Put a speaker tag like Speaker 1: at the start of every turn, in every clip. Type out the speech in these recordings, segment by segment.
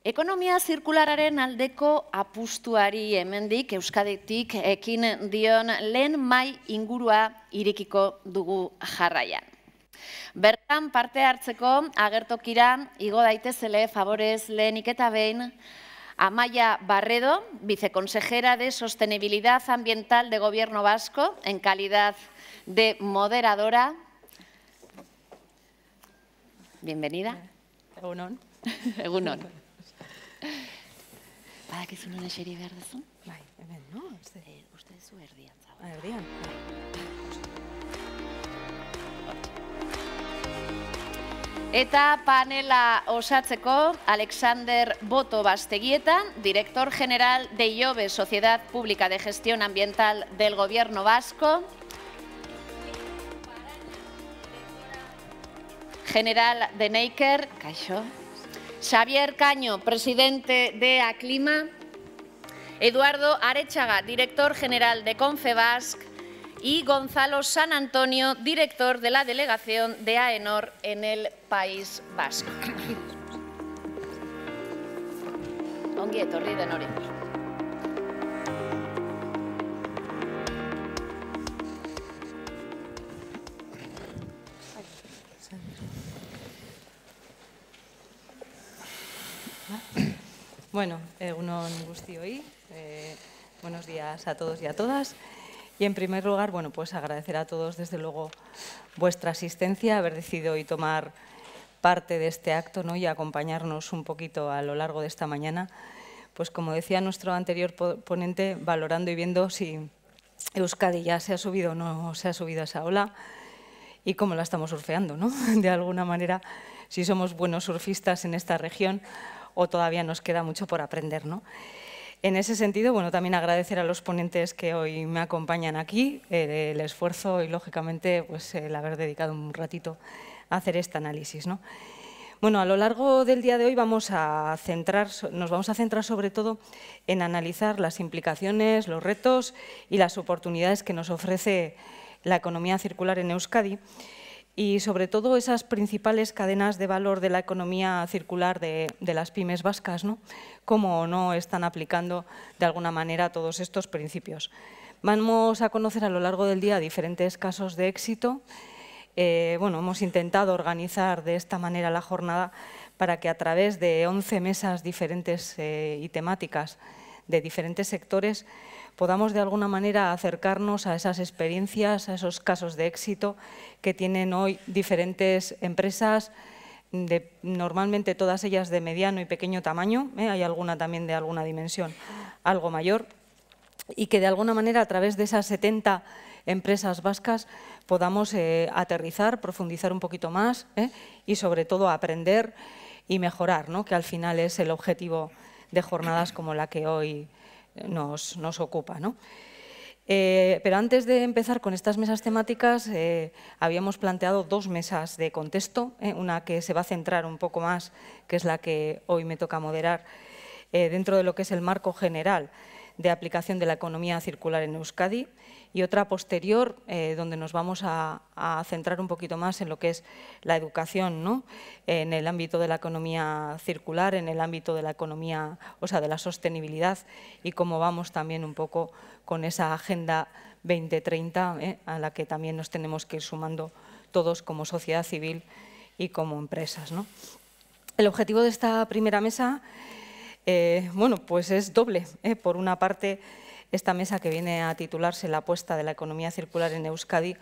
Speaker 1: Ekonomia zirkulararen aldeko apustuari hemendik Euskaditik
Speaker 2: ekin dion lehen mai ingurua irikiko dugu jarraian. Bertan parte hartzeko agertokira igo daitezele favorez lehenik eta behin Amaia Barredo, vicekonsejera de Sostenibilidad Ambiental de Gobierno Vasco, en calidad de moderadora. Bienvenida. Egun Egunon. ¿Para que una Bai,
Speaker 3: no? Eh, erdian ah,
Speaker 2: Eta panela osatzeko Alexander Boto Basteguieta, director general de IOBE, Sociedad Pública de Gestión Ambiental del Gobierno Vasco, general de Naker. Caixó, Xavier Caño, presidente de Aclima, Eduardo Arechaga, director general de Confebasc y Gonzalo San Antonio, director de la delegación de AENOR en el País Vasco.
Speaker 3: Bueno, eh, uno guztioi, eh, buenos días a todos y a todas. Y en primer lugar, bueno, pues agradecer a todos desde luego vuestra asistencia, haber decidido hoy tomar parte de este acto ¿no? y acompañarnos un poquito a lo largo de esta mañana. Pues como decía nuestro anterior ponente, valorando y viendo si Euskadi ya se ha subido o no se ha subido a esa ola y cómo la estamos surfeando, ¿no? De alguna manera, si somos buenos surfistas en esta región o todavía nos queda mucho por aprender. ¿no? En ese sentido, bueno, también agradecer a los ponentes que hoy me acompañan aquí, el esfuerzo y, lógicamente, pues, el haber dedicado un ratito a hacer este análisis. Bueno, a lo largo del día de hoy vamos a centrar, nos vamos a centrar sobre todo en analizar las implicaciones, los retos y las oportunidades que nos ofrece la economía circular en Euskadi y sobre todo esas principales cadenas de valor de la economía circular de, las pymes vascas, ¿no? cómo no están aplicando de alguna manera todos estos principios. Vamos a conocer a lo largo del día diferentes casos de éxito. Eh, bueno, hemos intentado organizar de esta manera la jornada para que a través de 11 mesas diferentes eh, y temáticas de diferentes sectores podamos de alguna manera acercarnos a esas experiencias, a esos casos de éxito que tienen hoy diferentes empresas, de, normalmente todas ellas de mediano y pequeño tamaño, ¿eh? hay alguna también de alguna dimensión algo mayor, y que de alguna manera a través de esas 70 empresas vascas podamos eh, aterrizar, profundizar un poquito más ¿eh? y sobre todo aprender y mejorar, ¿no? que al final es el objetivo de jornadas como la que hoy nos, ocupa. ¿no? Eh, pero antes de empezar con estas mesas temáticas, eh, habíamos planteado dos mesas de contexto, eh, una que se va a centrar un poco más, que es la que hoy me toca moderar, dentro de lo que es el marco general de aplicación de la economía circular en Euskadi, y otra posterior, eh, donde nos vamos a, centrar un poquito más en lo que es la educación, en el ámbito de la economía circular, en el ámbito de la economía, o sea, de la sostenibilidad y cómo vamos también un poco con esa agenda 2030 ¿eh? a la que también nos tenemos que ir sumando todos como sociedad civil y como empresas. El objetivo de esta primera mesa eh, bueno, pues es doble. Por una parte, esta mesa que viene a titularse La apuesta de la economía circular en Euskadi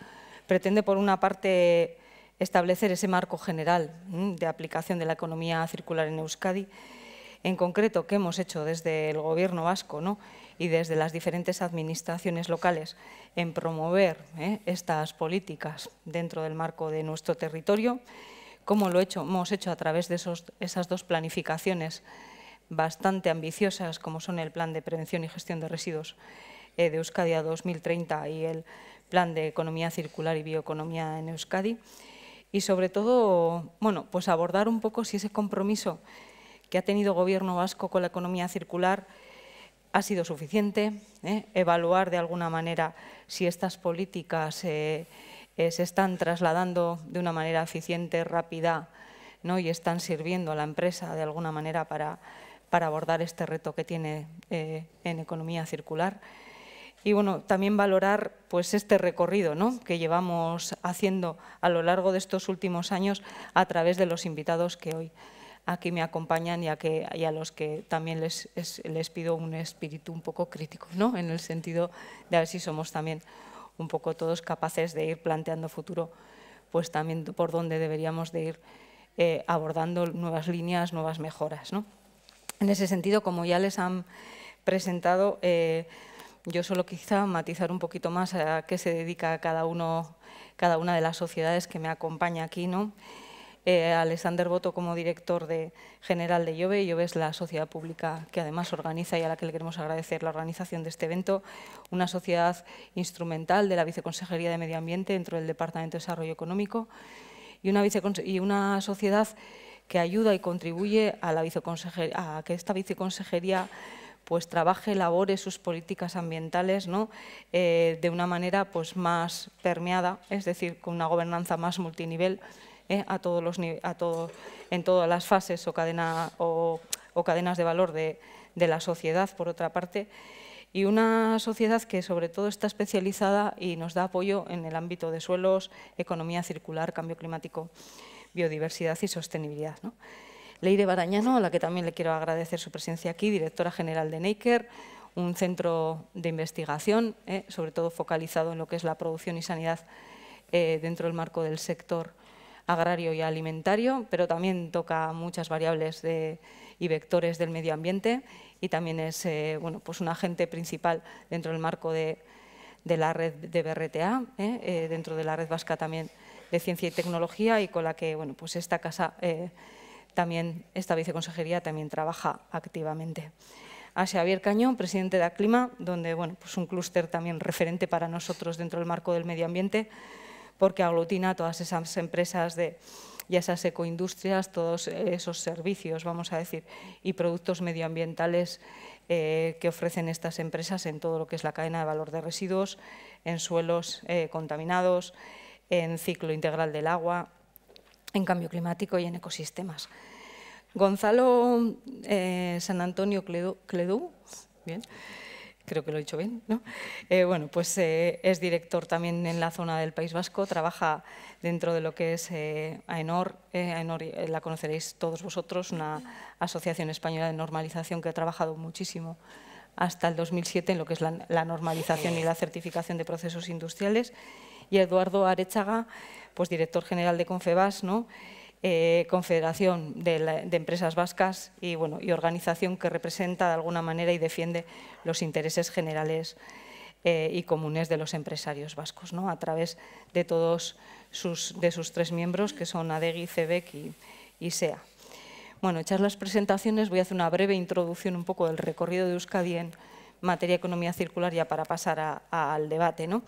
Speaker 3: pretende, por una parte, establecer ese marco general mm, de aplicación de la economía circular en Euskadi, en concreto ¿qué hemos hecho desde el Gobierno vasco y desde las diferentes administraciones locales en promover eh, estas políticas dentro del marco de nuestro territorio, como lo hemos hecho a través de esas dos planificaciones bastante ambiciosas, como son el Plan de Prevención y Gestión de Residuos eh, de Euskadi a 2030 y el Plan de Economía Circular y Bioeconomía en Euskadi. Y sobre todo, bueno, pues abordar un poco si ese compromiso que ha tenido el Gobierno vasco con la economía circular ha sido suficiente, ¿eh? evaluar de alguna manera si estas políticas eh, se están trasladando de una manera eficiente, rápida, ¿no? y están sirviendo a la empresa de alguna manera para para abordar este reto que tiene eh, en economía circular. Y bueno, también valorar pues, este recorrido que llevamos haciendo a lo largo de estos últimos años a través de los invitados que hoy aquí me acompañan y a, que, a los que también les, les pido un espíritu un poco crítico, ¿no? en el sentido de a ver si somos también un poco todos capaces de ir planteando futuro, pues también por donde deberíamos de ir eh, abordando nuevas líneas, nuevas mejoras. ¿no? En ese sentido, como ya les han presentado, eh, yo solo quizá matizar un poquito más a qué se dedica cada, uno, cada una de las sociedades que me acompaña aquí. ¿no? Eh, Alexander Boto como director de, general de IOBE. IOBE es la sociedad pública que además organiza y a la que le queremos agradecer la organización de este evento, una sociedad instrumental de la Viceconsejería de Medio Ambiente dentro del Departamento de Desarrollo Económico y una sociedad que ayuda y contribuye a, que esta viceconsejería pues trabaje, elabore sus políticas ambientales eh, de una manera pues, más permeada, es decir, con una gobernanza más multinivel ¿eh? a todos los, a en todas las fases o, o, cadenas de valor de, la sociedad, por otra parte, y una sociedad que sobre todo está especializada y nos da apoyo en el ámbito de suelos, economía circular, cambio climático biodiversidad y sostenibilidad. ¿no? Leire Barañano, a la que también le quiero agradecer su presencia aquí, directora general de NACER, un centro de investigación, eh, sobre todo focalizado en lo que es la producción y sanidad eh, dentro del marco del sector agrario y alimentario, pero también toca muchas variables y vectores del medio ambiente y también es eh, bueno, pues un agente principal dentro del marco de, de la red de BRTA, dentro de la red vasca también de Ciencia y Tecnología y con la que bueno, pues esta casa, eh, también, esta viceconsejería también trabaja activamente. A Xavier Cañón, presidente de Aclima, donde bueno, pues un clúster también referente para nosotros dentro del marco del medio ambiente, porque aglutina todas esas empresas de esas ecoindustrias, todos eh, esos servicios, vamos a decir, y productos medioambientales eh, que ofrecen estas empresas en todo lo que es la cadena de valor de residuos, en suelos contaminados, en ciclo integral del agua, en cambio climático y en ecosistemas. Gonzalo eh, San Antonio Cledú, bien, creo que lo he dicho bien, ¿no? Eh, bueno, pues eh, es director también en la zona del País Vasco, trabaja dentro de lo que es AENOR, AENOR la conoceréis todos vosotros, una asociación española de normalización que ha trabajado muchísimo hasta el 2007 en lo que es la normalización y la certificación de procesos industriales y Eduardo Arechaga, pues director general de Confebas, ¿no? Eh, confederación de, Empresas Vascas y, bueno, y organización que representa de alguna manera y defiende los intereses generales eh, y comunes de los empresarios vascos, ¿no? a través de todos sus, de sus tres miembros, que son ADEGI, CEBEC y, SEA. Bueno, hechas las presentaciones, voy a hacer una breve introducción un poco del recorrido de Euskadi en materia de economía circular ya para pasar al debate. ¿no?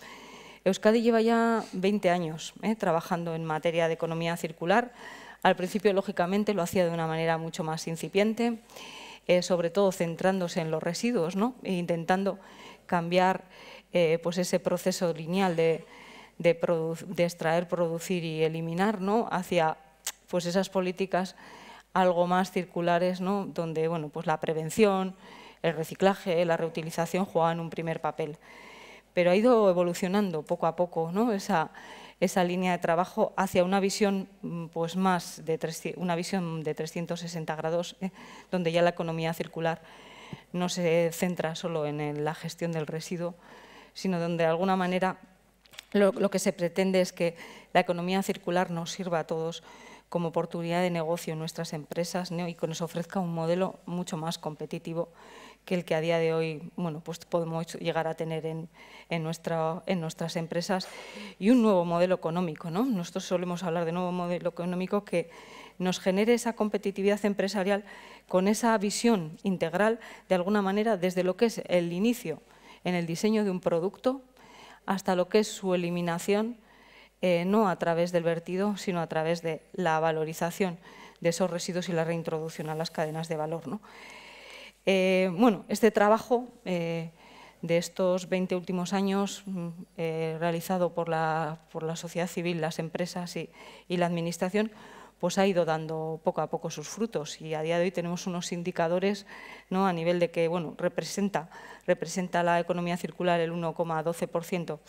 Speaker 3: Euskadi lleva ya 20 años ¿eh? trabajando en materia de economía circular. Al principio, lógicamente, lo hacía de una manera mucho más incipiente, eh, sobre todo centrándose en los residuos e intentando cambiar eh, pues ese proceso lineal de, extraer, producir y eliminar hacia pues esas políticas algo más circulares, donde pues la prevención, el reciclaje, la reutilización juegan un primer papel pero ha ido evolucionando poco a poco ¿no? esa, línea de trabajo hacia una visión mm, pues más de una visión de 360 grados ¿eh? donde ya la economía circular no se centra solo en la gestión del residuo sino donde de alguna manera lo, que se pretende es que la economía circular nos sirva a todos como oportunidad de negocio en nuestras empresas y que nos ofrezca un modelo mucho más competitivo que el que a día de hoy bueno, pues podemos llegar a tener en, nuestras empresas y un nuevo modelo económico. ¿no? Nosotros solemos hablar de nuevo modelo económico que nos genere esa competitividad empresarial con esa visión integral, de alguna manera, desde lo que es el inicio en el diseño de un producto hasta lo que es su eliminación, eh, no a través del vertido, sino a través de la valorización de esos residuos y la reintroducción a las cadenas de valor. ¿no? Eh, bueno, este trabajo eh, de estos 20 últimos años mm, eh, realizado por la, sociedad civil, las empresas y, la administración, pues ha ido dando poco a poco sus frutos y a día de hoy tenemos unos indicadores a nivel de que bueno, representa, representa la economía circular el 1,12%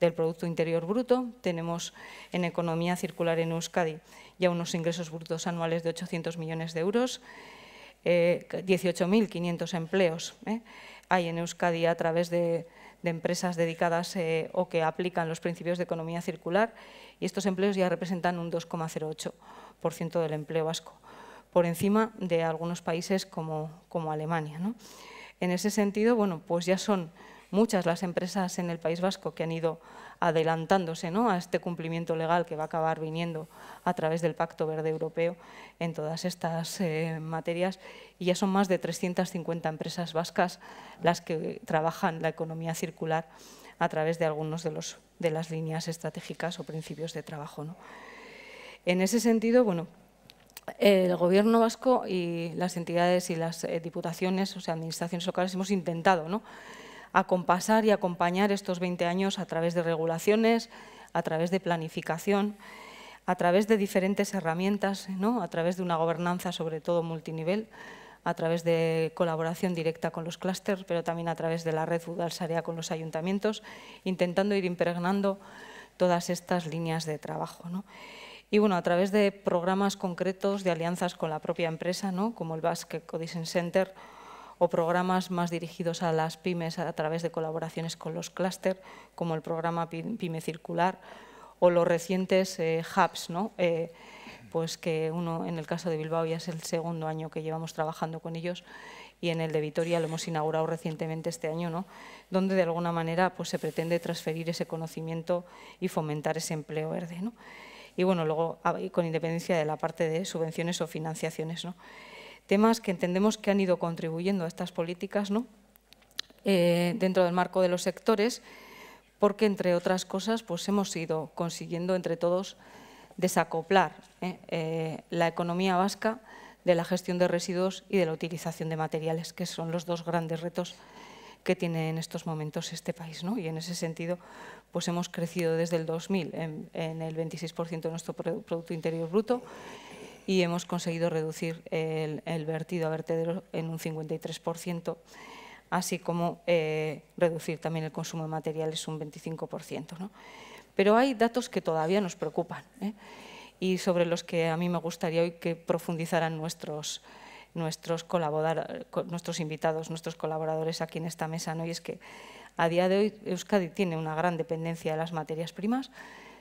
Speaker 3: del Producto Interior Bruto, tenemos en economía circular en Euskadi ya unos ingresos brutos anuales de 800 millones de euros, 18.500 empleos ¿eh? hay en Euskadi a través de, empresas dedicadas eh, o que aplican los principios de economía circular y estos empleos ya representan un 2,08% del empleo vasco, por encima de algunos países como, Alemania. En ese sentido, bueno, pues ya son muchas las empresas en el País Vasco que han ido adelantándose ¿no? a este cumplimiento legal que va a acabar viniendo a través del Pacto Verde Europeo en todas estas eh, materias. Y ya son más de 350 empresas vascas las que trabajan la economía circular a través de algunos de, de las líneas estratégicas o principios de trabajo. ¿no? En ese sentido, bueno, el Gobierno vasco y las entidades y las eh, diputaciones, o sea, administraciones locales, hemos intentado ¿no? acompasar y acompañar estos 20 años a través de regulaciones, a través de planificación, a través de diferentes herramientas, a través de una gobernanza sobre todo multinivel, a través de colaboración directa con los clústeres, pero también a través de la red Udalsarea con los ayuntamientos, intentando ir impregnando todas estas líneas de trabajo. Y bueno, a través de programas concretos de alianzas con la propia empresa, como el Basque Codicen Center o programas más dirigidos a las pymes a través de colaboraciones con los clústeres, como el programa Pyme Circular, o los recientes eh, hubs, ¿no? Eh, pues que uno, en el caso de Bilbao, ya es el segundo año que llevamos trabajando con ellos, y en el de Vitoria lo hemos inaugurado recientemente este año, ¿no? donde de alguna manera pues, se pretende transferir ese conocimiento y fomentar ese empleo verde. ¿no? Y bueno, luego ah, con independencia de la parte de subvenciones o financiaciones. ¿no? temas que entendemos que han ido contribuyendo a estas políticas ¿no? Eh, dentro del marco de los sectores, porque entre otras cosas pues hemos ido consiguiendo entre todos desacoplar ¿eh? Eh, la economía vasca de la gestión de residuos y de la utilización de materiales, que son los dos grandes retos que tiene en estos momentos este país. ¿no? Y en ese sentido, pues hemos crecido desde el 2000 en, en el 26% de nuestro Producto Interior Bruto, y hemos conseguido reducir el, vertido a vertedero en un 53%, así como eh, reducir también el consumo de materiales un 25%. Pero hay datos que todavía nos preocupan ¿eh? y sobre los que a mí me gustaría hoy que profundizaran nuestros, nuestros, nuestros invitados, nuestros colaboradores aquí en esta mesa. ¿no? Y es que a día de hoy Euskadi tiene una gran dependencia de las materias primas,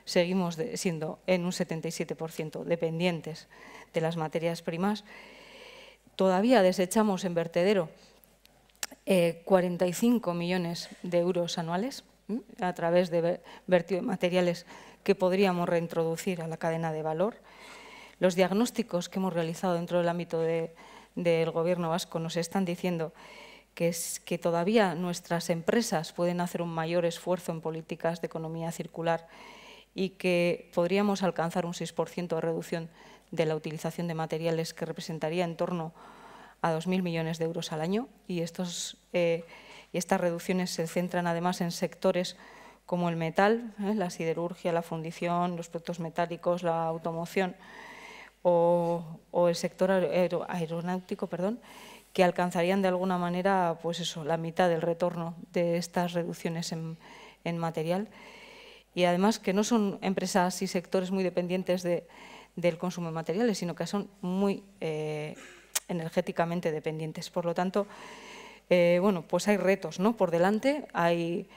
Speaker 3: seguimos siendo en un 77% dependientes de las materias primas. Todavía desechamos en vertedero 45 eh, millones de euros anuales a través de materiales que podríamos reintroducir a la cadena de valor. Los diagnósticos que hemos realizado dentro del ámbito del Gobierno vasco nos están diciendo que, que todavía nuestras empresas pueden hacer un mayor esfuerzo en políticas de economía circular y que podríamos alcanzar un 6% de reducción de la utilización de materiales que representaría en torno a 2.000 millones de euros al año y estos, eh, estas reducciones se centran además en sectores como el metal, ¿eh? la siderurgia, la fundición, los productos metálicos, la automoción o, el sector aeronáutico, perdón, que alcanzarían de alguna manera pues eso, la mitad del retorno de estas reducciones en material y además que no son empresas y sectores muy dependientes del consumo de materiales, sino que son muy eh, energéticamente dependientes. Por lo tanto, eh, bueno, pues hay retos ¿no? por delante, hay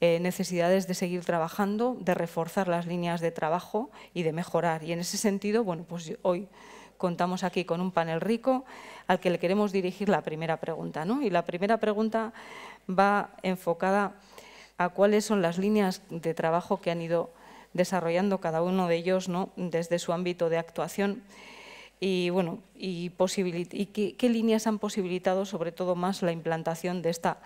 Speaker 3: eh, necesidades de seguir trabajando, de reforzar las líneas de trabajo y de mejorar. Y en ese sentido, bueno, pues hoy contamos aquí con un panel rico al que le queremos dirigir la primera pregunta. Y la primera pregunta va enfocada a cuáles son las líneas de trabajo que han ido desarrollando cada uno de ellos ¿no? desde su ámbito de actuación y, bueno, y, y qué, líneas han posibilitado sobre todo más la implantación de esta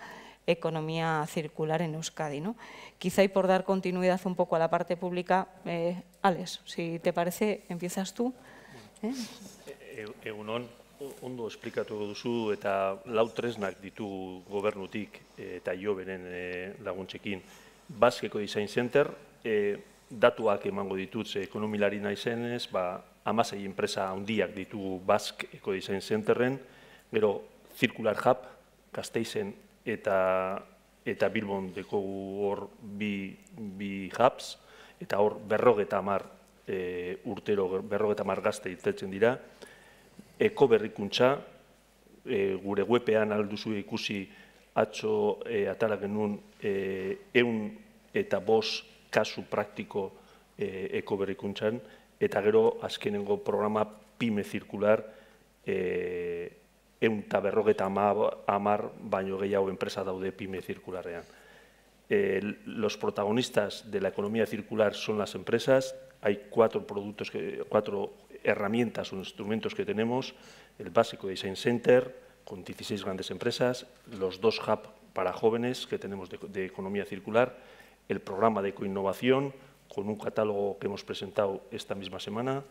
Speaker 3: economía circular en Euskadi. ¿no? Quizá y por dar continuidad un poco a la parte pública, eh, Alex, si te parece, empiezas tú. ¿eh?
Speaker 4: E-, e-, ondo esplikatu duzu eta lau tresnak ditu gobernutik eh, eta jo beren eh, laguntzekin. Baskeko Design Center, eh, datuak emango ditut ze ekonomilari nahi zen ez, ba, amazei enpresa hundiak ditu Baskeko Design Centerren, gero Circular Hub, Kasteizen eta Bilbon dekogu hor bi hubs, eta hor berrogeta amar urtero, berrogeta amar gazte itzeltzen dira, eko berrikuntza, e, gure webean alduzu ikusi atzo e, eh, atara genuen e, eh, eun eta bos... kasu praktiko eko berrikuntzan, eta gero azkenengo programa PIME Circular... e, eun taberrogeta amar baino o empresa daude PIME Circularrean. los protagonistas de la economía circular son las empresas. Hay cuatro productos, que, cuatro herramientas o instrumentos que tenemos, el básico Design Center con 16 grandes empresas, los dos hubs para jóvenes que tenemos de, economía circular, el programa de coinnovación con un catálogo que hemos presentado esta misma semana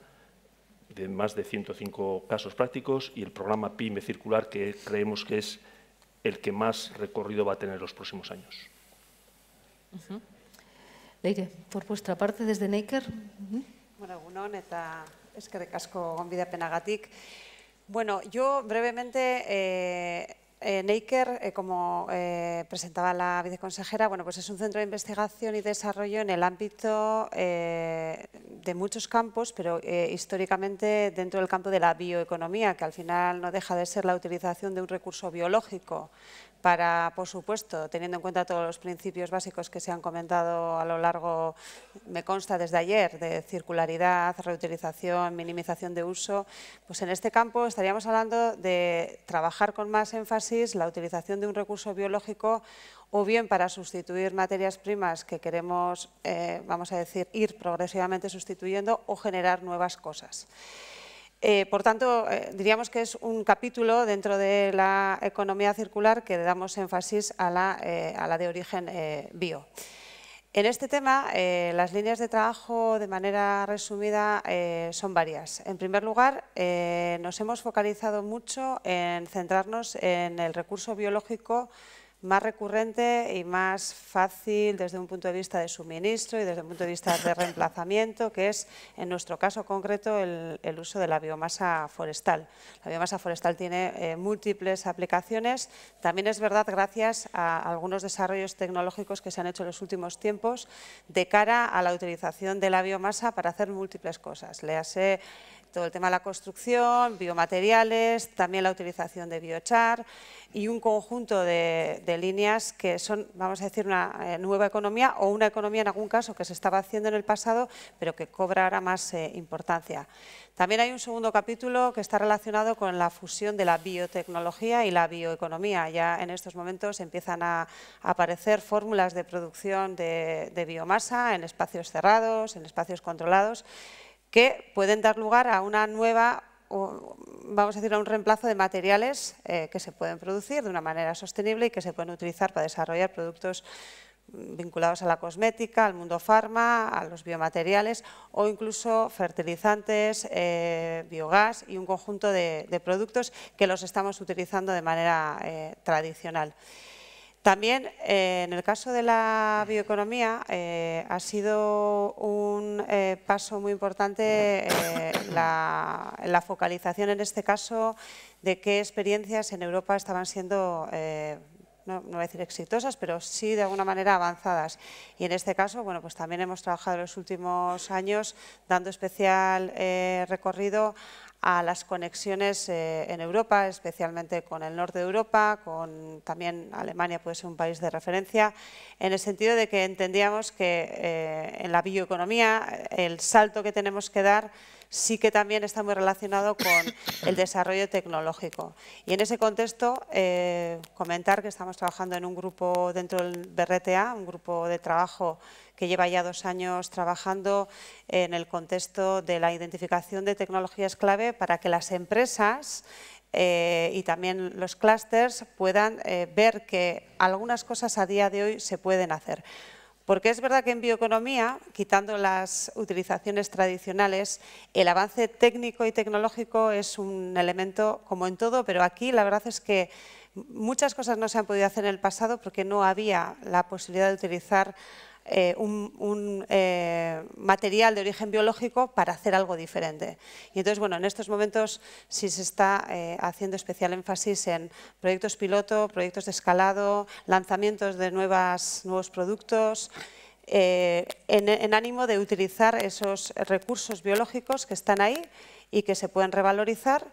Speaker 4: de más de 105 casos prácticos y el programa PYME Circular que creemos que es el que más recorrido va a tener los próximos años.
Speaker 3: por vuestra parte, desde Naker.
Speaker 5: Bueno, es que de con vida Penagatic. Bueno, yo brevemente eh, eh como eh, presentaba la viceconsejera, bueno, pues es un centro de investigación y desarrollo en el ámbito eh, de muchos campos, pero históricamente dentro del campo de la bioeconomía, que al final no deja de ser la utilización de un recurso biológico para, por supuesto, teniendo en cuenta todos los principios básicos que se han comentado a lo largo, me consta desde ayer, de circularidad, reutilización, minimización de uso, pues en este campo estaríamos hablando de trabajar con más énfasis la utilización de un recurso biológico o bien para sustituir materias primas que queremos, eh, vamos a decir, ir progresivamente sustituyendo o generar nuevas cosas. Eh, por tanto, eh, diríamos que es un capítulo dentro de la economía circular que damos énfasis a la, eh, a la de origen bio. En este tema, las líneas de trabajo, de manera resumida, son varias. En primer lugar, nos hemos focalizado mucho en centrarnos en el recurso biológico más recurrente y más fácil desde un punto de vista de suministro y desde un punto de vista de reemplazamiento, que es en nuestro caso concreto el, uso de la biomasa forestal. La biomasa forestal tiene eh, múltiples aplicaciones, también es verdad gracias a algunos desarrollos tecnológicos que se han hecho en los últimos tiempos de cara a la utilización de la biomasa para hacer múltiples cosas todo el tema de la construcción, biomateriales, también la utilización de biochar y un conjunto de, líneas que son, vamos a decir, una eh, nueva economía o una economía en algún caso que se estaba haciendo en el pasado, pero que cobra ahora más eh, importancia. También hay un segundo capítulo que está relacionado con la fusión de la biotecnología y la bioeconomía. Ya en estos momentos empiezan a aparecer fórmulas de producción de biomasa en espacios cerrados, en espacios controlados, que pueden dar lugar a una nueva, vamos a decir, a un reemplazo de materiales eh, que se pueden producir de una manera sostenible y que se pueden utilizar para desarrollar productos vinculados a la cosmética, al mundo farma, a los biomateriales o incluso fertilizantes, eh, biogás y un conjunto de, productos que los estamos utilizando de manera eh, tradicional. También eh, en el caso de la bioeconomía eh, ha sido un eh, paso muy importante la, focalización en este caso de qué experiencias en Europa estaban siendo no, voy a decir exitosas, pero sí de alguna manera avanzadas. Y en este caso, bueno, pues también hemos trabajado en los últimos años dando especial recorrido a las conexiones eh, en Europa, especialmente con el norte de Europa, con también Alemania puede ser un país de referencia, en el sentido de que entendíamos que eh, en la bioeconomía el salto que tenemos que dar sí que también está muy relacionado con el desarrollo tecnológico. Y en ese contexto, eh, comentar que estamos trabajando en un grupo dentro del BRTA, un grupo de trabajo que lleva ya dos años trabajando en el contexto de la identificación de tecnologías clave para que las empresas eh, y también los clusters puedan eh, ver que algunas cosas a día de hoy se pueden hacer. Porque es verdad que en bioeconomía, quitando las utilizaciones tradicionales, el avance técnico y tecnológico es un elemento como en todo, pero aquí la verdad es que muchas cosas no se han podido hacer en el pasado porque no había la posibilidad de utilizar eh, un, eh, material de origen biológico para hacer algo diferente. Y entonces, bueno, en estos momentos sí se está eh, haciendo especial énfasis en proyectos piloto, proyectos de escalado, lanzamientos de nuevos productos, en ánimo de utilizar esos recursos biológicos que están ahí y que se pueden revalorizar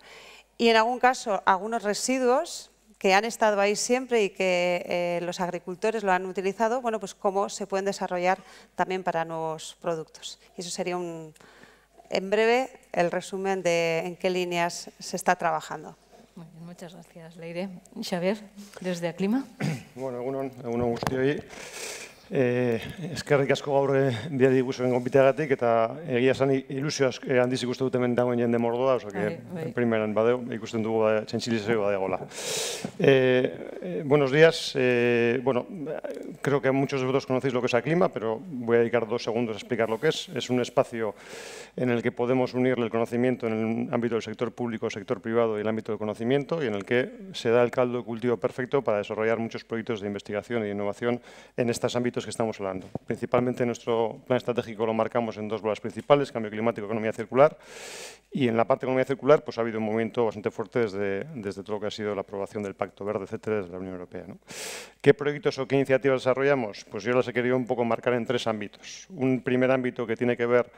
Speaker 5: y en algún caso algunos residuos que han estado ahí siempre y que eh, los agricultores lo han utilizado, bueno, pues cómo se pueden desarrollar también para nuevos productos. Y eso sería un, en breve el resumen de en qué líneas se está trabajando.
Speaker 3: muchas gracias, Leire. Xavier, desde Aclima.
Speaker 6: Bueno, alguno, ahí eh, eskerrik asko gaur eh, bia diguzuen está eta egia esan ilusio asko, eh, ikusten dut hemen mordoa, oso que primeran badeo, ikusten dugu eh, bade, Eh, buenos días. bueno, creo que muchos de vosotros conocéis lo que es Aclima, pero voy a dedicar dos segundos a explicar lo que es. Es un espacio en el que podemos unirle el conocimiento en el ámbito del sector público, sector privado y el ámbito del conocimiento, y en el que se da el caldo de cultivo perfecto para desarrollar muchos proyectos de investigación e innovación en estos ámbitos que estamos hablando. Principalmente nuestro plan estratégico lo marcamos en dos bolas principales, cambio climático, economía circular, y en la parte de economía circular pues, ha habido un movimiento bastante fuerte desde, todo lo que ha sido la aprobación del Pacto Verde, etcétera, desde la Unión Europea. ¿Qué proyectos o qué iniciativas desarrollamos? Pues yo las he querido un poco marcar en tres ámbitos. Un primer ámbito que tiene que ver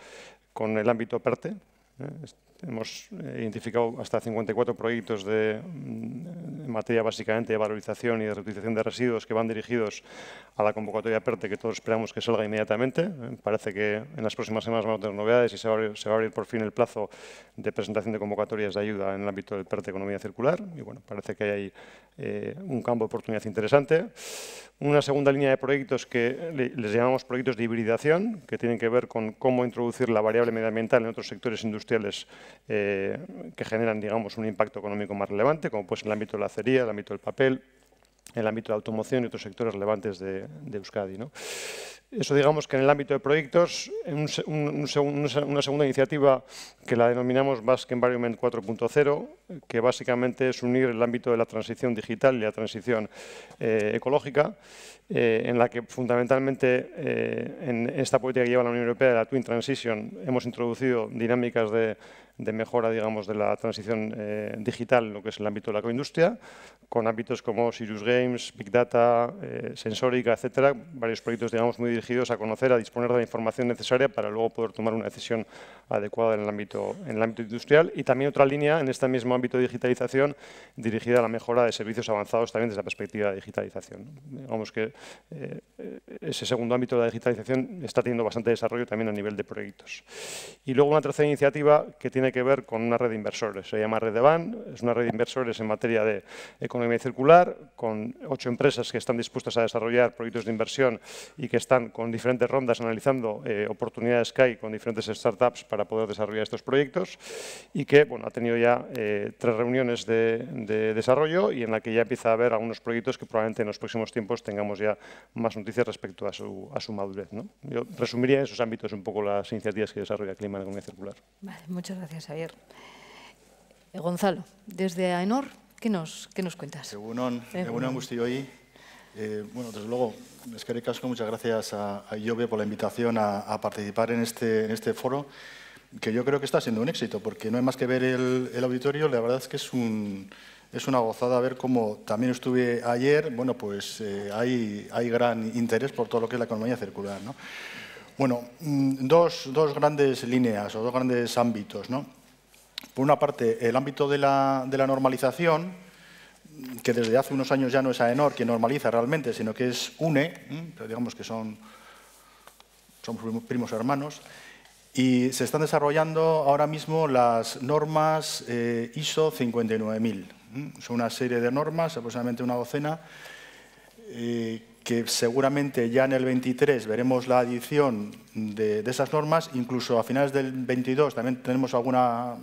Speaker 6: con el ámbito PERTE, ¿eh? Hemos eh, identificado hasta 54 proyectos de, mm, en materia básicamente de valorización y de reutilización de residuos que van dirigidos a la convocatoria PERTE, que todos esperamos que salga inmediatamente. Eh, parece que en las próximas semanas van a tener novedades y se va a, abrir, por fin el plazo de presentación de convocatorias de ayuda en el ámbito del PERTE Economía Circular. Y bueno, parece que hay eh, un campo de oportunidad interesante. Una segunda línea de proyectos que les llamamos proyectos de hibridación, que tienen que ver con cómo introducir la variable medioambiental en otros sectores industriales eh, que generan digamos, un impacto económico más relevante, como pues en el ámbito de la acería, el ámbito del papel, el ámbito de la automoción y otros sectores relevantes de, Euskadi. ¿no? Eso digamos que en el ámbito de proyectos, una segunda iniciativa que la denominamos Basque Environment 4.0, que básicamente es unir el ámbito de la transición digital y la transición eh, ecológica, eh, en la que fundamentalmente en esta política que lleva la Unión Europea de la Twin Transition hemos introducido dinámicas de de mejora, digamos, de la transición eh, digital en lo que es el ámbito de la coindustria, con ámbitos como Sirius Games, Big Data, eh, Sensórica, etcétera, varios proyectos, digamos, muy dirigidos a conocer, a disponer de la información necesaria para luego poder tomar una decisión adecuada en el ámbito, industrial. Y también otra línea en este mismo ámbito de digitalización dirigida a la mejora de servicios avanzados también desde la perspectiva de digitalización. Digamos que eh, ese segundo ámbito de la digitalización está teniendo bastante desarrollo también a nivel de proyectos. Y luego una tercera iniciativa que tiene tiene que ver con una red de inversores. Se llama Red de van es una red de inversores en materia de economía circular, con ocho empresas que están dispuestas a desarrollar proyectos de inversión y que están con diferentes rondas analizando eh, oportunidades que hay con diferentes startups para poder desarrollar estos proyectos y que bueno, ha tenido ya eh, tres reuniones de, desarrollo y en la que ya empieza a haber algunos proyectos que probablemente en los próximos tiempos tengamos ya más noticias respecto a su, madurez. Yo resumiría en esos ámbitos un poco las iniciativas que desarrolla Clima en economía circular.
Speaker 3: muchas gracias. Gracias, Javier. Eh, Gonzalo, desde AENOR, ¿qué nos, qué nos cuentas?
Speaker 1: Egunon, eh, egunon guztioi. hoy. Eh, bueno, desde luego, Esquerri Casco, muchas gracias a, a por la invitación a, participar en este, en este foro, que yo creo que está siendo un éxito, porque no hay más que ver el, el auditorio, la verdad es que es un, es una gozada ver cómo también estuve ayer, bueno, pues hay, hay gran interés por todo lo que es la economía circular, ¿no? Bueno, mm, dos, grandes líneas o dos grandes ámbitos. Por una parte, el ámbito de la, normalización, que desde hace unos años ya no es AENOR quien normaliza realmente, sino que es UNE, digamos que son somos primos hermanos, y se están desarrollando ahora mismo las normas eh, ISO 59000. Son una serie de normas, aproximadamente una docena, eh, que seguramente ya en el 23 veremos la adición de, esas normas, incluso a finales del 22 también tenemos alguna,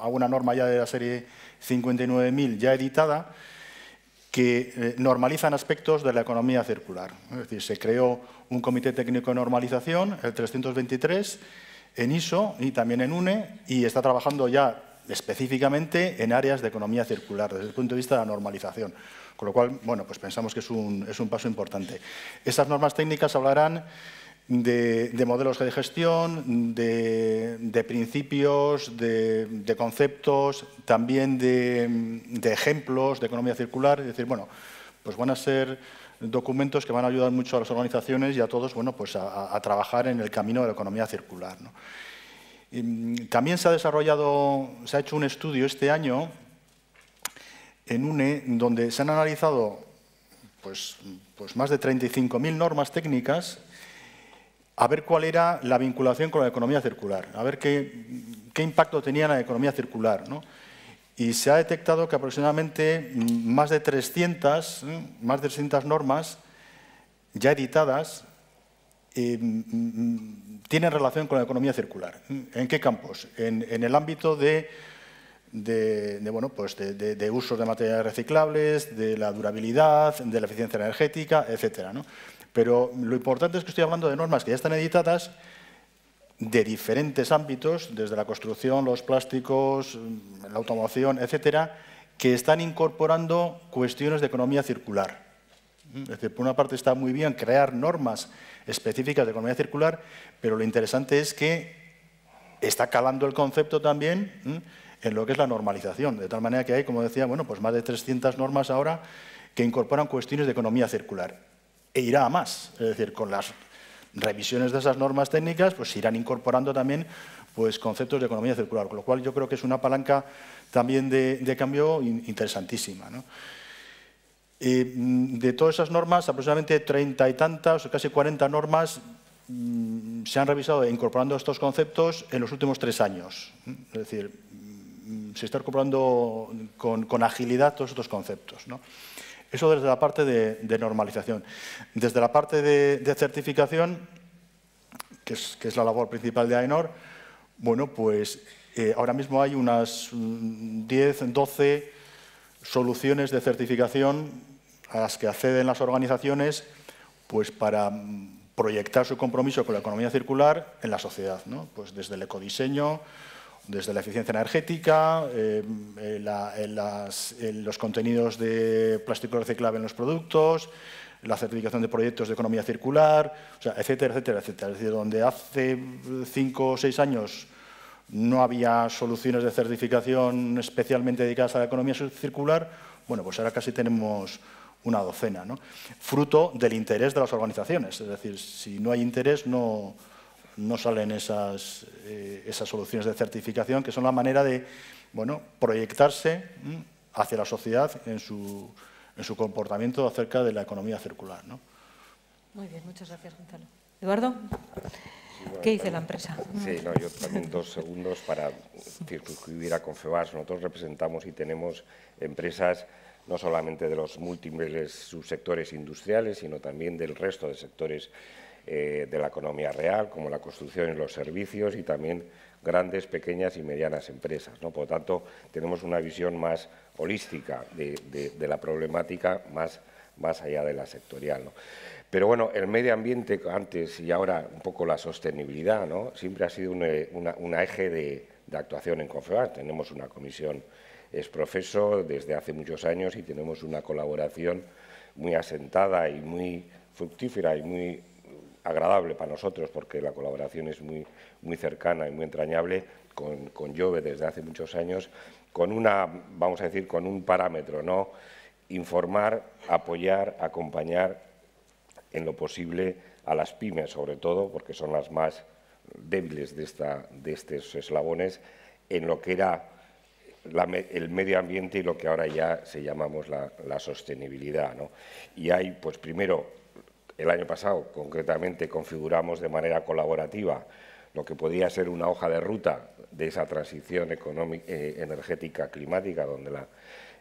Speaker 1: alguna norma ya de la serie 59.000 ya editada, que eh, normalizan aspectos de la economía circular. Es decir, se creó un comité técnico de normalización, el 323, en ISO y también en UNE, y está trabajando ya específicamente en áreas de economía circular, desde el punto de vista de la normalización. Con lo cual, bueno, pues pensamos que es un, paso importante. Estas normas técnicas hablarán de, modelos de gestión, de, principios, de, conceptos, también de, ejemplos de economía circular. Es decir, bueno, pues van a ser documentos que van a ayudar mucho a las organizaciones y a todos bueno, pues a, trabajar en el camino de la economía circular. Mm, también se ha desarrollado, se ha hecho un estudio este año en UNE, donde se han analizado pues, pues más de 35.000 normas técnicas, a ver cuál era la vinculación con la economía circular, a ver qué, impacto tenía en la economía circular. Y se ha detectado que aproximadamente mm, más de 300, ¿eh? más de 300 normas ya editadas eh, mm, mm, tienen relación con la economía circular. ¿En qué campos? en el ámbito de de, bueno, pues de, usos de materiales reciclables, de la durabilidad, de la eficiencia energética, etc. Pero lo importante es que estoy hablando de normas que ya están editadas de diferentes ámbitos, desde la construcción, los plásticos, la automoción, etc., que están incorporando cuestiones de economía circular. Es por una parte está muy bien crear normas específicas de economía circular, pero lo interesante es que está calando el concepto también en lo que es la normalización. De tal manera que hay, como decía, bueno, pues más de 300 normas ahora que incorporan cuestiones de economía circular. E irá a más, es decir, con las revisiones de esas normas técnicas, pues se irán incorporando también pues, conceptos de economía circular, con lo cual yo creo que es una palanca también de, cambio interesantísima. Eh, de todas esas normas, aproximadamente treinta y tantas, o casi 40 normas, mm, se han revisado e incorporando estos conceptos en los últimos tres años. Es decir, se está comprobando con, agilidad todos estos conceptos. Eso desde la parte de, normalización. Desde la parte de, certificación, que es, la labor principal de AENOR, bueno, pues eh, ahora mismo hay unas 10, mm, 12 soluciones de certificación a las que acceden las organizaciones pues para mm, proyectar su compromiso con la economía circular en la sociedad, ¿no? pues desde el ecodiseño, desde la eficiencia energética, eh, eh, eh, los contenidos de plástico reciclable en los productos, la certificación de proyectos de economía circular, etcétera, etcétera, etcétera. Es decir, donde hace cinco o seis años no había soluciones de certificación especialmente dedicadas a la economía circular, bueno, pues ahora casi tenemos una docena, ¿no? fruto del interés de las organizaciones. Es decir, si no hay interés, no, no salen eh, esas, soluciones de certificación, que son la manera de proyectarse hacia la sociedad en su, comportamiento acerca de la economía circular.
Speaker 3: Muy bien, muchas gracias, Gonzalo. Eduardo, ¿qué dice la empresa? Sí,
Speaker 7: no, yo también dos segundos para circunscribir a Confebas. Nosotros representamos y tenemos empresas no solamente de los múltiples subsectores industriales, sino también del resto de sectores eh, de la economía real, como la construcción y los servicios, y también grandes, pequeñas y medianas empresas. ¿no? Por lo tanto, tenemos una visión más holística de, la problemática, más, más allá de la sectorial. ¿no? Pero bueno, el medio ambiente, antes y ahora un poco la sostenibilidad, ¿no? siempre ha sido un, eh, eje de, actuación en cofear Tenemos una comisión es desde hace muchos años y tenemos una colaboración muy asentada y muy fructífera y muy agradable para nosotros porque la colaboración es muy, muy cercana y muy entrañable con, con Jove desde hace muchos años, con una, vamos a decir, con un parámetro, ¿no? Informar, apoyar, acompañar en lo posible a las pymes, sobre todo, porque son las más débiles de, esta, de estos eslabones, en lo que era el medio ambiente y lo que ahora ya se llamamos la, la sostenibilidad. ¿no? Y hay, pues primero, el año pasado, concretamente, configuramos de manera colaborativa lo que podía ser una hoja de ruta de esa transición económica, eh, energética climática, donde la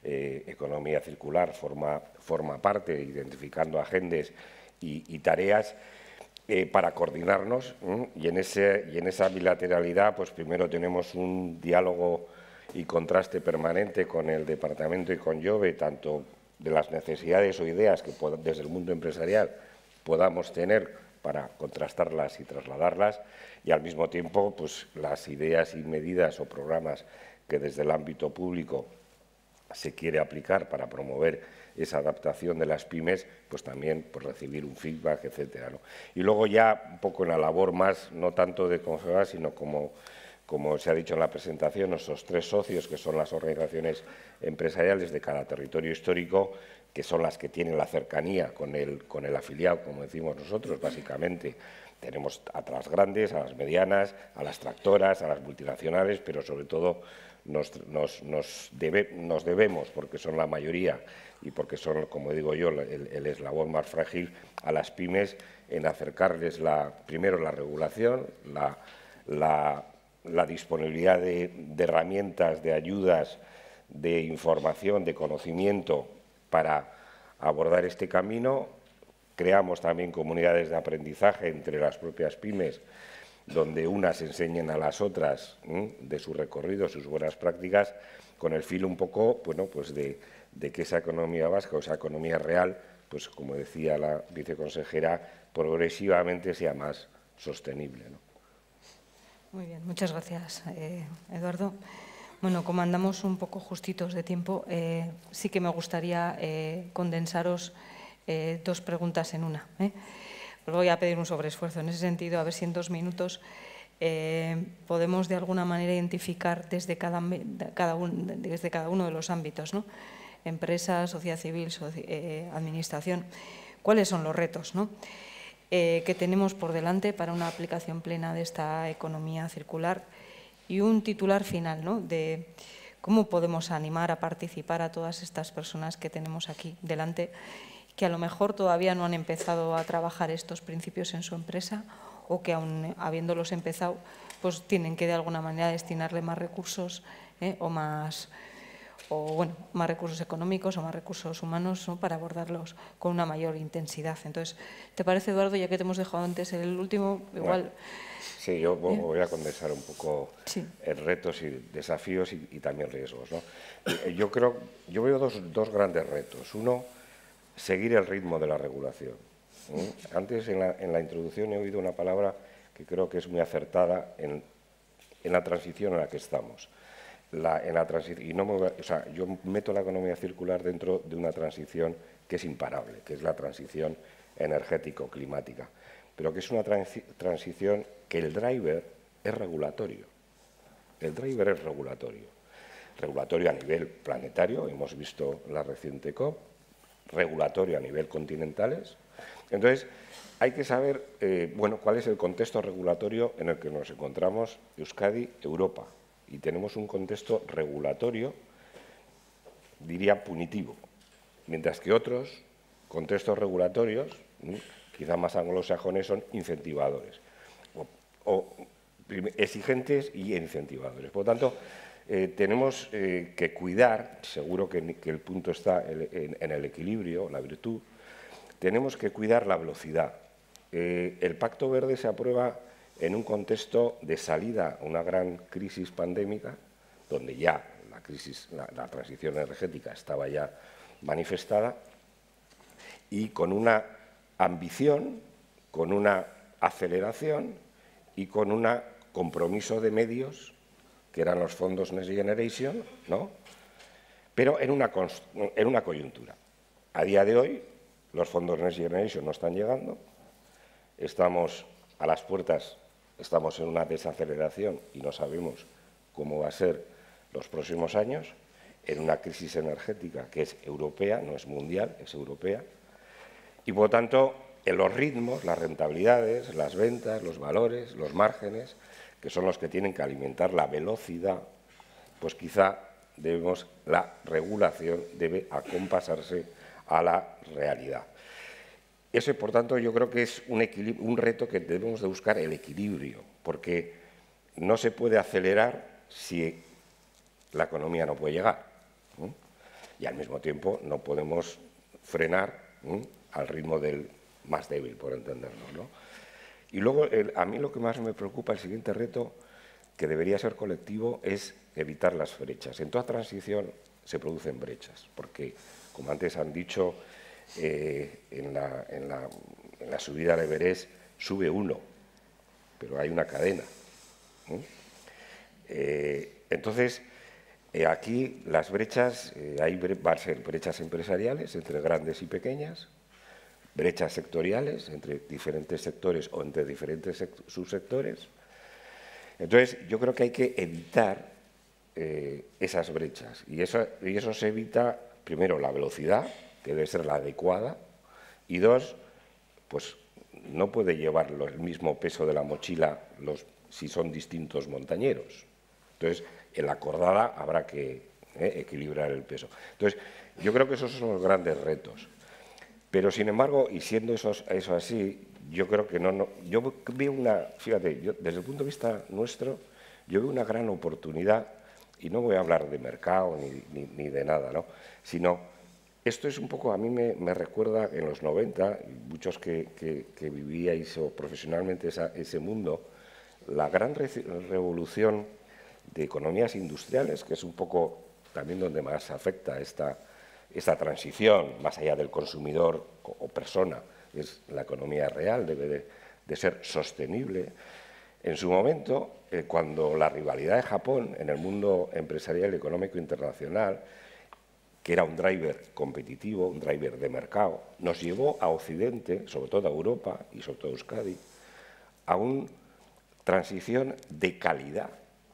Speaker 7: eh, economía circular forma, parte, identificando agendas y, tareas. Eh, para coordinarnos y, en ese, y en esa bilateralidad pues primero tenemos un diálogo y contraste permanente con el departamento y con Jove, tanto de las necesidades o ideas que desde el mundo empresarial podamos tener para contrastarlas y trasladarlas y al mismo tiempo pues, las ideas y medidas o programas que desde el ámbito público se quiere aplicar para promover esa adaptación de las pymes, pues también por pues, recibir un feedback, etcétera. Y luego ya un poco en la labor más, no tanto de congelar sino como, como se ha dicho en la presentación, nuestros tres socios, que son las organizaciones empresariales de cada territorio histórico, que son las que tienen la cercanía con el, con el afiliado, como decimos nosotros, básicamente. Tenemos a las grandes, a las medianas, a las tractoras, a las multinacionales, pero sobre todo nos, nos, debemos, porque son la mayoría y porque son, como digo yo, el, eslabón más frágil, a las pymes en acercarles la, primero la regulación, la, disponibilidad de herramientas, de ayudas, de información, de conocimiento para abordar este camino. Creamos también comunidades de aprendizaje entre las propias pymes, donde unas enseñen a las otras de su recorrido, sus buenas prácticas, con el filo un poco pues de, que esa economía vasca o esa economía real, pues como decía la viceconsejera, progresivamente sea más sostenible.
Speaker 3: Muy bien, muchas gracias, eh, Eduardo. Bueno, como andamos un poco justitos de tiempo, eh, sí que me gustaría eh, condensaros eh, dos preguntas en una. Os voy a pedir un sobreesfuerzo en ese sentido, a ver si en dos minutos podemos de alguna manera identificar desde cada, desde cada uno de los ámbitos, ¿no? empresa, sociedad civil, administración, cuáles son los retos que tenemos por delante para una aplicación plena de esta economía circular y un titular final ¿no? de cómo podemos animar a participar a todas estas personas que tenemos aquí delante, que a lo mejor todavía no han empezado a trabajar estos principios en su empresa o que aún habiéndolos empezado, pues tienen que de alguna manera destinarle más recursos ¿eh? o más o bueno, más recursos económicos o más recursos humanos para abordarlos con una mayor intensidad. Entonces, ¿te parece, Eduardo, ya que te hemos dejado antes el último, igual...
Speaker 7: sí, yo ¿Eh? voy a condensar un poco sí. retos y desafíos y, también riesgos. ¿no? Eh, yo creo, yo veo dos, dos, grandes retos. Uno, seguir el ritmo de la regulación. ¿eh? Antes, en la, introducción, he oído una palabra que creo que es muy acertada en, en la transición en la que estamos la, o sea, yo meto la economía circular dentro de una transición que es imparable, que es la transición energético-climática, pero que es una transición que el driver es regulatorio. El driver es regulatorio. Regulatorio a nivel planetario, hemos visto la reciente COP, regulatorio a nivel continentales. Entonces, hay que saber eh, bueno, cuál es el contexto regulatorio en el que nos encontramos Euskadi, Europa, y tenemos un contexto regulatorio, diría punitivo, mientras que otros contextos regulatorios, quizás más anglosajones, son incentivadores o, exigentes y incentivadores. Por lo tanto, eh, tenemos eh, que cuidar, seguro que, el punto está en, el equilibrio, la virtud, tenemos que cuidar la velocidad. Eh, el Pacto Verde se aprueba en un contexto de salida a una gran crisis pandémica, donde ya la, crisis, transición energética estaba ya manifestada, y con una ambición, con una aceleración y con un compromiso de medios, que eran los fondos Next Generation, ¿no? pero en una, en una coyuntura. A día de hoy, los fondos Next Generation no están llegando, estamos a las puertas estamos en una desaceleración y no sabemos cómo va a ser los próximos años, en una crisis energética que es europea, no es mundial, es europea, y por lo tanto en los ritmos, las rentabilidades, las ventas, los valores, los márgenes, que son los que tienen que alimentar la velocidad, pues quizá debemos, la regulación debe acompasarse a la realidad. Ese, por tanto, yo creo que es un, reto que debemos de buscar el equilibrio, porque no se puede acelerar si la economía no puede llegar. Y al mismo tiempo no podemos frenar al ritmo del más débil, por entendernos. Y luego, a mí lo que más me preocupa, el siguiente reto que debería ser colectivo, es evitar las brechas. En toda transición se producen brechas, porque, como antes han dicho, eh, en, la, en, la, subida de Everest sube uno, pero hay una cadena. Eh, entonces, eh, aquí las brechas, hay van a ser brechas empresariales entre grandes y pequeñas, brechas sectoriales entre diferentes sectores o entre diferentes subsectores. Entonces, yo creo que hay que evitar esas brechas y eso, y eso se evita, primero, la velocidad, que debe ser la adecuada, y dos, pues no puede llevar el mismo peso de la mochila los, si son distintos montañeros. Entonces, en la cordada habrá que eh, equilibrar el peso. Entonces, yo creo que esos son los grandes retos. Pero, sin embargo, y siendo eso así, yo creo que no, Yo veo una, fíjate, yo, desde el punto de vista nuestro, yo veo una gran oportunidad, y no voy a hablar de mercado ni, de nada, ¿no? sino esto es un poco, a mí me, recuerda en los 90, muchos que, que, profesionalmente ese mundo, la gran revolución de economías industriales, que es un poco también donde más afecta esta, transición, más allá del consumidor o persona, es la economía real, debe de, ser sostenible. En su momento, eh, cuando la rivalidad de Japón en el mundo empresarial y económico internacional que era un driver competitivo, un driver de mercado, nos llevó a Occidente, sobre todo a Europa y sobre todo a Euskadi, a una transición de calidad.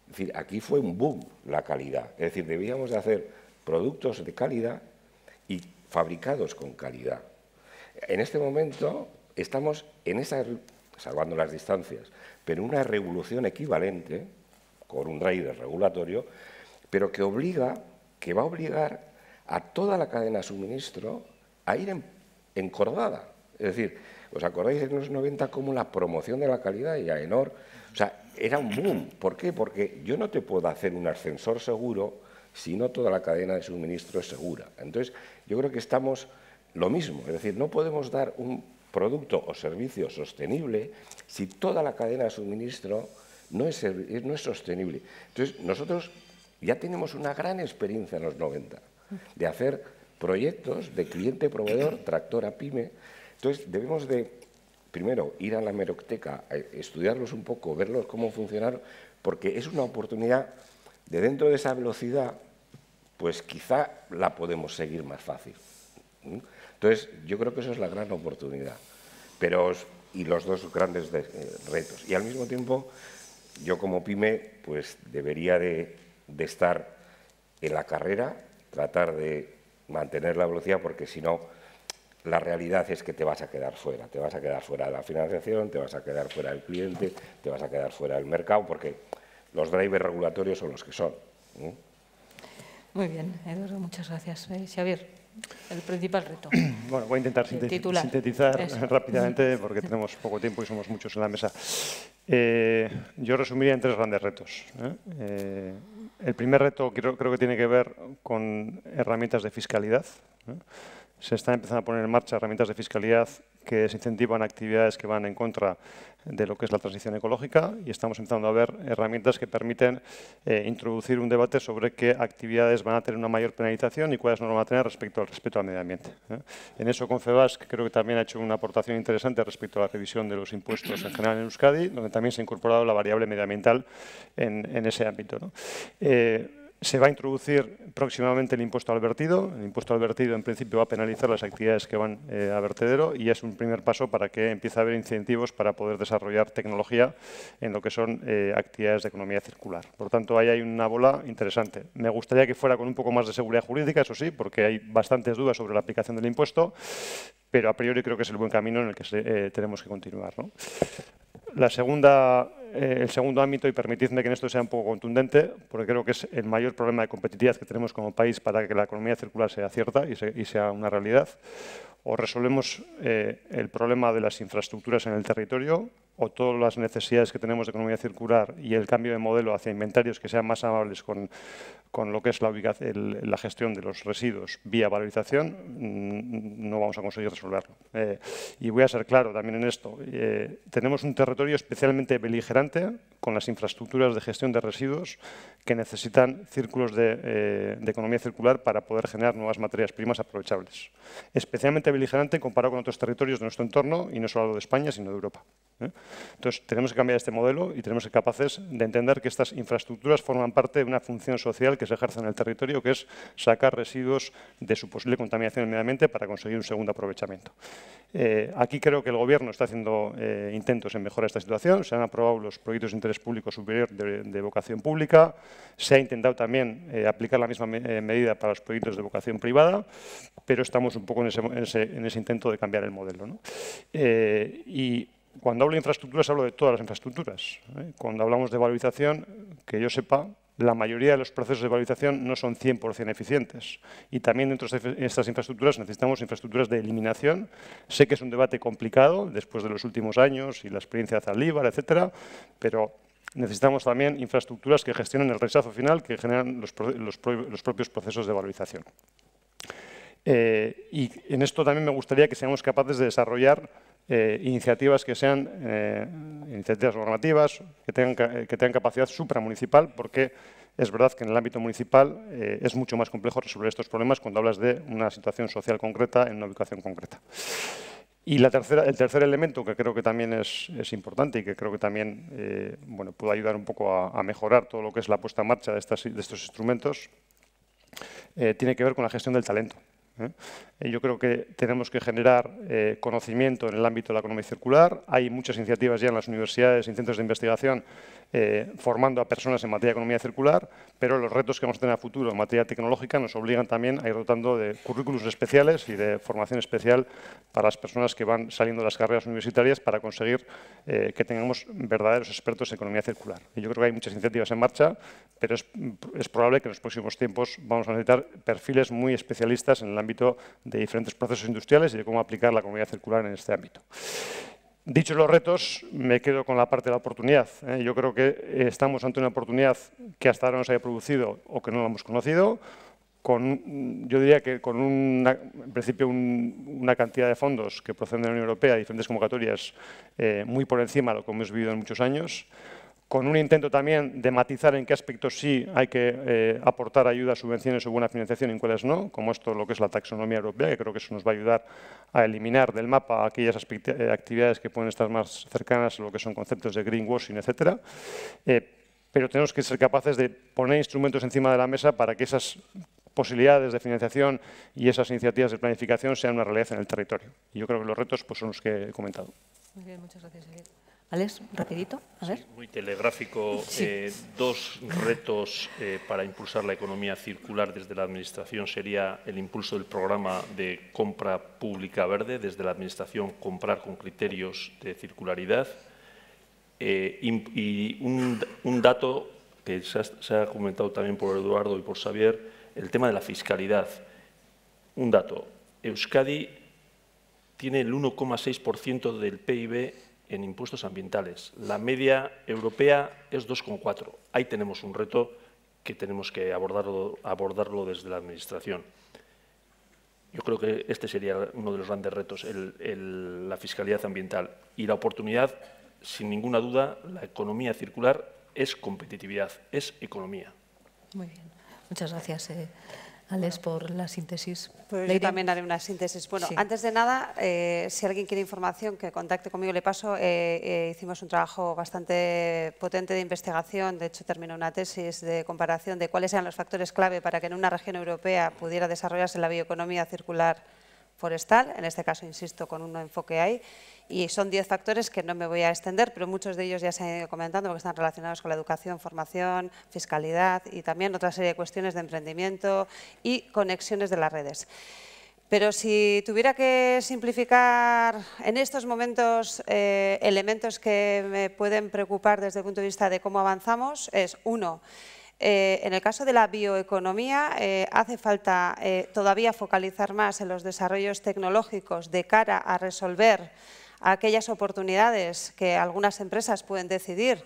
Speaker 7: Es decir, aquí fue un boom la calidad. Es decir, debíamos de hacer productos de calidad y fabricados con calidad. En este momento estamos en esa, salvando las distancias, pero una revolución equivalente, con un driver regulatorio, pero que obliga, que va a obligar a toda la cadena de suministro a ir encordada. Es decir, ¿os acordáis en los 90 como la promoción de la calidad y AENOR? O sea, era un boom. ¿Por qué? Porque yo no te puedo hacer un ascensor seguro si no toda la cadena de suministro es segura. Entonces, yo creo que estamos lo mismo. Es decir, no podemos dar un producto o servicio sostenible si toda la cadena de suministro no es, no es sostenible. Entonces, nosotros ya tenemos una gran experiencia en los 90 de hacer proyectos de cliente-proveedor, tractora-pyme. Entonces, debemos de, primero, ir a la meroteca, eh, estudiarlos un poco, verlos cómo funcionaron, porque es una oportunidad de dentro de esa velocidad, pues quizá la podemos seguir más fácil. Entonces, yo creo que eso es la gran oportunidad. Pero, y los dos grandes eh, retos. Y al mismo tiempo, yo como pyme, pues debería de estar en la carrera tratar de mantener la velocidad porque si no, la realidad es que te vas a quedar fuera. Te vas a quedar fuera de la financiación, te vas a quedar fuera del cliente, te vas a quedar fuera del mercado porque los drivers regulatorios son los que son. ¿eh?
Speaker 3: Muy bien, Eduardo, muchas gracias. Eh, Xavier, el principal reto. Bueno, voy a intentar sintetizar rápidamente
Speaker 6: porque tenemos poco tiempo y somos muchos en la mesa. Eh, yo resumiría en tres grandes retos. El primer reto creo, que tiene que ver con herramientas de fiscalidad se están empezando a poner en marcha herramientas de fiscalidad que desincentivan actividades que van en contra de lo que es la transición ecológica y estamos empezando a ver herramientas que permiten eh, introducir un debate sobre qué actividades van a tener una mayor penalización y cuáles no lo van a tener respecto al respeto al medio ambiente. ¿eh? En eso Confebas creo que también ha hecho una aportación interesante respecto a la revisión de los impuestos en general en Euskadi, donde también se ha incorporado la variable medioambiental en, ese ámbito. Eh, se va a introducir próximamente el impuesto al vertido. El impuesto al vertido, en principio, va a penalizar las actividades que van eh, a vertedero y es un primer paso para que empiece a haber incentivos para poder desarrollar tecnología en lo que son eh, actividades de economía circular. Por tanto, ahí hay una bola interesante. Me gustaría que fuera con un poco más de seguridad jurídica, eso sí, porque hay bastantes dudas sobre la aplicación del impuesto, pero a priori creo que es el buen camino en el que eh, tenemos que continuar. La segunda eh, el segundo ámbito, y permitidme que en esto sea un poco contundente, porque creo que es el mayor problema de competitividad que tenemos como país para que la economía circular sea cierta y, sea una realidad, o resolvemos eh, el problema de las infraestructuras en el territorio, o todas las necesidades que tenemos de economía circular y el cambio de modelo hacia inventarios que sean más amables con, con lo que es la, la, gestión de los residuos vía valorización, mm, no vamos a conseguir resolverlo. Eh, y voy a ser claro también en esto. Eh, tenemos un territorio especialmente beligerante con las infraestructuras de gestión de residuos que necesitan círculos de, eh, de economía circular para poder generar nuevas materias primas aprovechables. Especialmente beligerante comparado con otros territorios de nuestro entorno, y no solo de España, sino de Europa. Entonces, tenemos que cambiar este modelo y tenemos que ser capaces de entender que estas infraestructuras forman parte de una función social que se ejerce en el territorio, que es sacar residuos de su posible contaminación en ambiente para conseguir un segundo aprovechamiento. Eh, aquí creo que el Gobierno está haciendo eh, intentos en mejorar esta situación. Se han aprobado los proyectos de interés público superior de, vocación pública. Se ha intentado también eh, aplicar la misma medida para los proyectos de vocación privada, pero estamos un poco en ese, intento de cambiar el modelo. y cuando hablo de infraestructuras, hablo de todas las infraestructuras. Cuando hablamos de valorización, que yo sepa, la mayoría de los procesos de valorización no son 100% eficientes. Y también dentro de estas infraestructuras necesitamos infraestructuras de eliminación. Sé que es un debate complicado después de los últimos años y la experiencia de Zalíbar, etcétera, pero necesitamos también infraestructuras que gestionen el rechazo final que generan los, propios procesos de valorización. Eh, y en esto también me gustaría que seamos capaces de desarrollar eh, iniciativas que sean eh, iniciativas normativas, que tengan, eh, que tengan capacidad supramunicipal, porque es verdad que en el ámbito municipal es mucho más complejo resolver estos problemas cuando hablas de una situación social concreta en una ubicación concreta. Y la tercera, el tercer elemento que creo que también es, importante y que creo que también bueno, puede ayudar un poco a, mejorar todo lo que es la puesta en marcha de, estas, de estos instrumentos, tiene que ver con la gestión del talento. ¿eh? Eh, yo creo que tenemos que generar eh, conocimiento en el ámbito de la economía circular. Hay muchas iniciativas ya en las universidades y centros de investigación eh, formando a personas en materia de economía circular, pero los retos que vamos a tener a futuro en materia tecnológica nos obligan también a ir dotando de currículos especiales y de formación especial para las personas que van saliendo de las carreras universitarias para conseguir eh, que tengamos verdaderos expertos en economía circular. Y yo creo que hay muchas iniciativas en marcha, pero es probable que en los próximos tiempos vamos a necesitar perfiles muy especialistas en el ámbito de diferentes procesos industriales y de cómo aplicar la economía circular en este ámbito. Dichos los retos, me quedo con la parte de la oportunidad. ¿eh? Yo creo que estamos ante una oportunidad que hasta ahora no se haya producido o que no la hemos conocido, con, yo diría que con una, en principio una cantidad de fondos que proceden de la Unión Europea, diferentes convocatorias, eh, muy por encima de lo que hemos vivido en muchos años con un intento también de matizar en qué aspectos sí hay que eh, aportar ayuda, subvenciones o buena financiación y en cuáles no, como esto lo que es la taxonomía europea, que creo que eso nos va a ayudar a eliminar del mapa aquellas eh, actividades que pueden estar más cercanas a lo que son conceptos de greenwashing, etc. Eh, pero tenemos que ser capaces de poner instrumentos encima de la mesa para que esas posibilidades de financiación y esas iniciativas de planificación sean una realidad en el territorio. Y yo creo que los retos pues, son los que he comentado. Muy bien, muchas gracias, Javier. Alex,
Speaker 4: rapidito, a muy telegráfico. Eh, dos retos eh, para impulsar la economía circular desde la Administración sería el impulso del programa de compra pública verde, desde la Administración comprar con criterios de circularidad. Eh, y un, dato que se ha, se ha comentado también por Eduardo y por Xavier, el tema de la fiscalidad. Un dato, Euskadi tiene el 1,6% del PIB en impuestos ambientales. La media europea es 2,4. Ahí tenemos un reto que tenemos que abordarlo, desde la Administración. Yo creo que este sería uno de los grandes retos, la fiscalidad ambiental. Y la oportunidad, sin ninguna duda, la economía circular es competitividad, es economía.
Speaker 3: Muy bien. Muchas gracias. Eh, Alex, por la síntesis. Pues yo también haré una
Speaker 5: síntesis. Bueno, antes de nada, eh, si alguien quiere información, que contacte conmigo, le paso. Eh, eh, hicimos un trabajo bastante potente de investigación, de hecho terminó una tesis de comparación de cuáles eran los factores clave para que en una región europea pudiera desarrollarse la bioeconomía circular forestal, en este caso, insisto, con un enfoque ahí, y son 10 factores que no me voy a extender, pero muchos de ellos ya se han ido comentando porque están relacionados con la educación, formación, fiscalidad y también otra serie de cuestiones de emprendimiento y conexiones de las redes. Pero si tuviera que simplificar en estos momentos eh, elementos que me pueden preocupar desde el punto de vista de cómo avanzamos, es uno, eh, en el caso de la bioeconomía, eh, hace falta eh, todavía focalizar más en los desarrollos tecnológicos de cara a resolver aquellas oportunidades que algunas empresas pueden decidir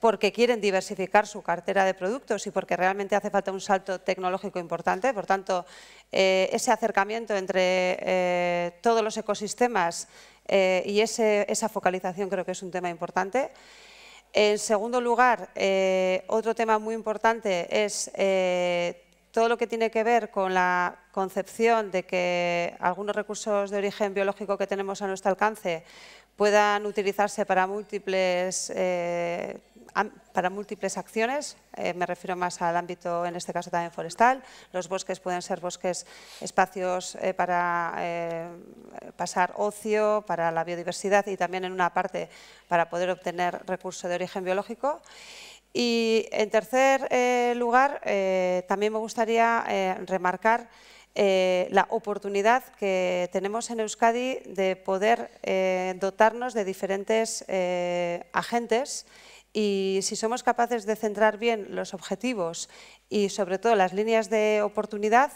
Speaker 5: porque quieren diversificar su cartera de productos y porque realmente hace falta un salto tecnológico importante. Por tanto, ese acercamiento entre todos los ecosistemas y esa focalización creo que es un tema importante. En segundo lugar, eh, otro tema muy importante es eh, todo lo que tiene que ver con la concepción de que algunos recursos de origen biológico que tenemos a nuestro alcance puedan utilizarse para múltiples eh, para múltiples acciones, eh, me refiero más al ámbito, en este caso también forestal, los bosques pueden ser bosques, espacios eh, para eh, pasar ocio, para la biodiversidad y también en una parte para poder obtener recursos de origen biológico. Y en tercer lugar, también me gustaría remarcar la oportunidad que tenemos en Euskadi de poder dotarnos de diferentes agentes y si somos capaces de centrar bien los objetivos y sobre todo las líneas de oportunidad,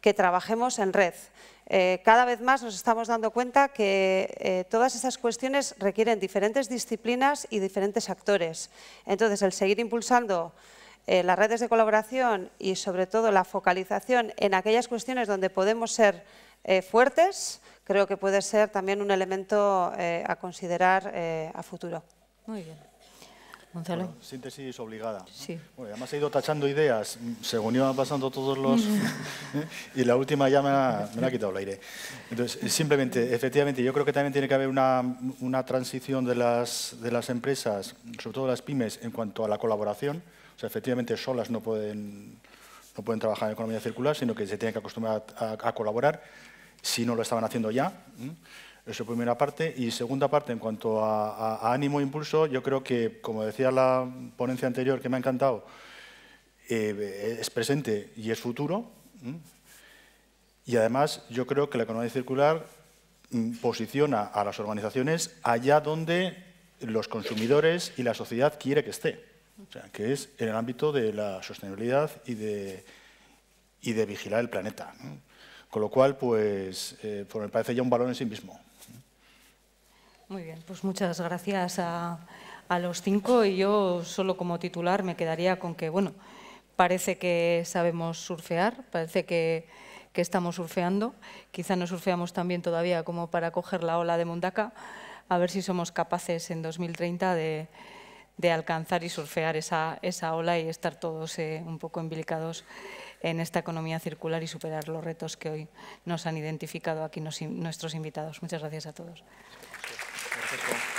Speaker 5: que trabajemos en red. Eh, cada vez más nos estamos dando cuenta que eh, todas esas cuestiones requieren diferentes disciplinas y diferentes actores. Entonces, el seguir impulsando eh, las redes de colaboración y sobre todo la focalización en aquellas cuestiones donde podemos ser fuertes, creo que puede ser también un elemento a considerar a futuro.
Speaker 7: Muy bien
Speaker 1: síntesis obligada. además he ido tachando ideas según iban pasando todos los... ¿eh? y la última ya me ha, quitado el aire. Entonces, simplemente, efectivamente, yo creo que también tiene que haber una, transición de las, de las empresas, sobre todo las pymes, en cuanto a la colaboración. O sea, efectivamente, solas no pueden, no pueden trabajar en economía circular, sino que se tienen que acostumbrar a, colaborar, si no lo estaban haciendo ya. Eso primera parte. Y segunda parte, en cuanto a, ánimo e impulso, yo creo que, como decía la ponencia anterior, que me ha encantado, eh, es presente y es futuro. Y además yo creo que la economía circular mm, posiciona a las organizaciones allá donde los consumidores y la sociedad quiere que esté, o sea, que es en el ámbito de la sostenibilidad y de, y de vigilar el planeta. Con lo cual, pues, eh, pues, me parece ya un balón en sí mismo.
Speaker 3: Muy bien, pues muchas gracias a, los cinco y yo solo como titular me quedaría con que, bueno, parece que sabemos surfear, parece que, estamos surfeando, quizá no surfeamos tan bien todavía como para coger la ola de Mundaka, a ver si somos capaces en 2030 de, de alcanzar y surfear esa, esa ola y estar todos eh, un poco implicados en esta economía circular y superar los retos que hoy nos han identificado aquí nuestros invitados. Muchas gracias a todos.
Speaker 1: Gracias.